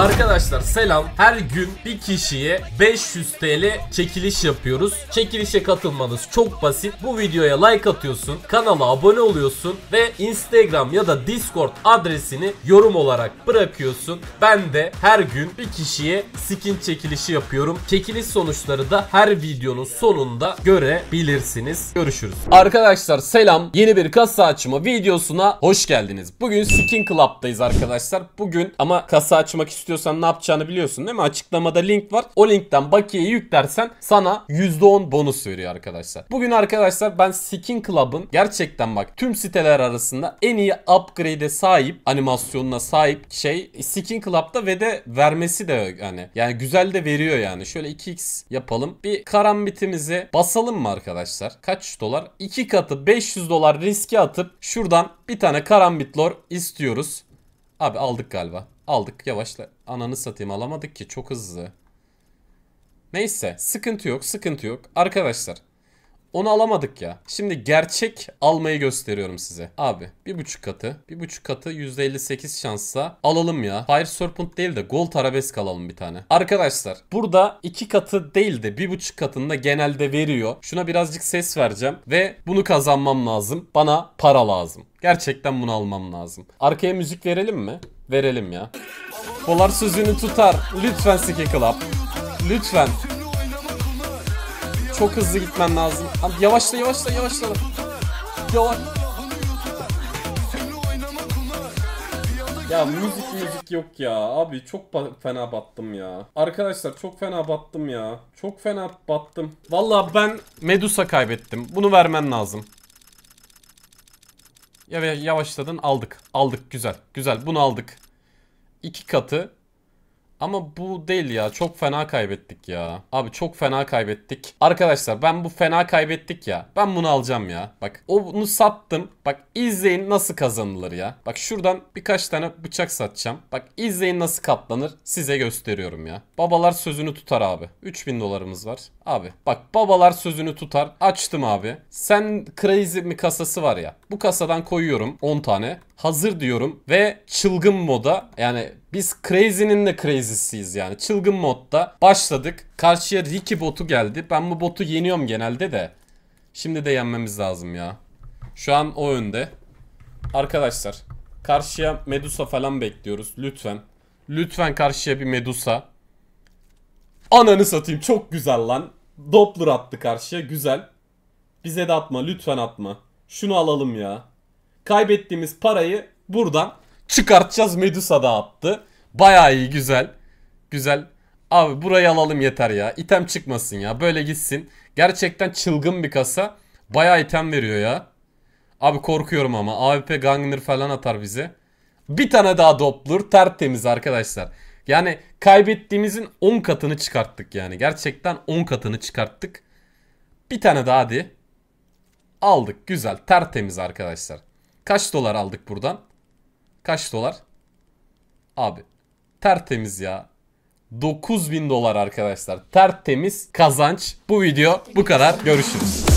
Arkadaşlar selam. Her gün bir kişiye 500 TL çekiliş yapıyoruz. Çekilişe katılmanız çok basit. Bu videoya like atıyorsun, kanala abone oluyorsun ve Instagram ya da Discord adresini yorum olarak bırakıyorsun. Ben de her gün bir kişiye skin çekilişi yapıyorum. Çekiliş sonuçları da her videonun sonunda görebilirsiniz. Görüşürüz. Arkadaşlar selam. Yeni bir kasa açma videosuna hoş geldiniz. Bugün Skin Club'dayız arkadaşlar. Bugün ama kasa açmak istiyorum istiyorsan ne yapacağını biliyorsun değil mi? Açıklamada link var. O linkten bakiyeyi yüklersen sana %10 bonus veriyor arkadaşlar. Bugün arkadaşlar ben Skin Club'ın gerçekten bak tüm siteler arasında en iyi upgrade'e sahip, animasyonuna sahip şey Skin Club'da ve de vermesi de hani yani güzel de veriyor yani. Şöyle 2x yapalım. Bir karambitimizi basalım mı arkadaşlar? Kaç dolar? 2 katı 500 dolar riski atıp şuradan bir tane karambit lore istiyoruz. Abi aldık galiba. Aldık yavaşla. Ananı satayım alamadık ki çok hızlı. Neyse sıkıntı yok sıkıntı yok. Arkadaşlar onu alamadık ya. Şimdi gerçek almayı gösteriyorum size. Abi bir buçuk katı. Bir buçuk katı %58 şansa alalım ya. Fire Serpent değil de Gold Arabesk alalım bir tane. Arkadaşlar burada iki katı değil de bir buçuk katında genelde veriyor. Şuna birazcık ses vereceğim ve bunu kazanmam lazım. Bana para lazım. Gerçekten bunu almam lazım. Arkaya müzik verelim mi? Verelim ya. Polar sözünü tutar. Lütfen Siki Club. Lütfen. Çok hızlı gitmen lazım. Abi yavaşla yavaşla yavaşla. Yavaş. Ya müzik müzik yok ya. Abi çok ba fena battım ya. Arkadaşlar çok fena battım ya. Çok fena battım. Vallahi ben Medusa kaybettim. Bunu vermen lazım. Ya yavaşladın aldık. Aldık güzel. Güzel bunu aldık. İki katı ama bu değil ya. Çok fena kaybettik ya. Abi çok fena kaybettik. Arkadaşlar ben bu fena kaybettik ya. Ben bunu alacağım ya. Bak onu sattım. Bak izleyin nasıl kazanılır ya. Bak şuradan birkaç tane bıçak satacağım. Bak izleyin nasıl katlanır. Size gösteriyorum ya. Babalar sözünü tutar abi. 3000 dolarımız var. Abi bak babalar sözünü tutar. Açtım abi. Sen crazy mi kasası var ya. Bu kasadan koyuyorum 10 tane hazır diyorum ve çılgın moda yani biz crazy'nin de crazy'siyiz yani. Çılgın modda başladık. Karşıya Ricky botu geldi. Ben bu botu yeniyorum genelde de. Şimdi de yenmemiz lazım ya. Şu an o önde. Arkadaşlar karşıya Medusa falan bekliyoruz. Lütfen. Lütfen karşıya bir Medusa. Ananı satayım çok güzel lan. Doppler attı karşıya güzel. Bize de atma lütfen atma. Şunu alalım ya. Kaybettiğimiz parayı buradan çıkartacağız Medusa da attı. Baya iyi güzel. Güzel. Abi burayı alalım yeter ya. İtem çıkmasın ya. Böyle gitsin. Gerçekten çılgın bir kasa. Baya item veriyor ya. Abi korkuyorum ama. AWP Gangner falan atar bize. Bir tane daha Doppler tertemiz arkadaşlar. Yani kaybettiğimizin 10 katını çıkarttık yani. Gerçekten 10 katını çıkarttık. Bir tane daha hadi. Aldık güzel tertemiz arkadaşlar. Kaç dolar aldık buradan? Kaç dolar? Abi tertemiz ya. 9000 dolar arkadaşlar. Tertemiz kazanç. Bu video bu kadar. Görüşürüz.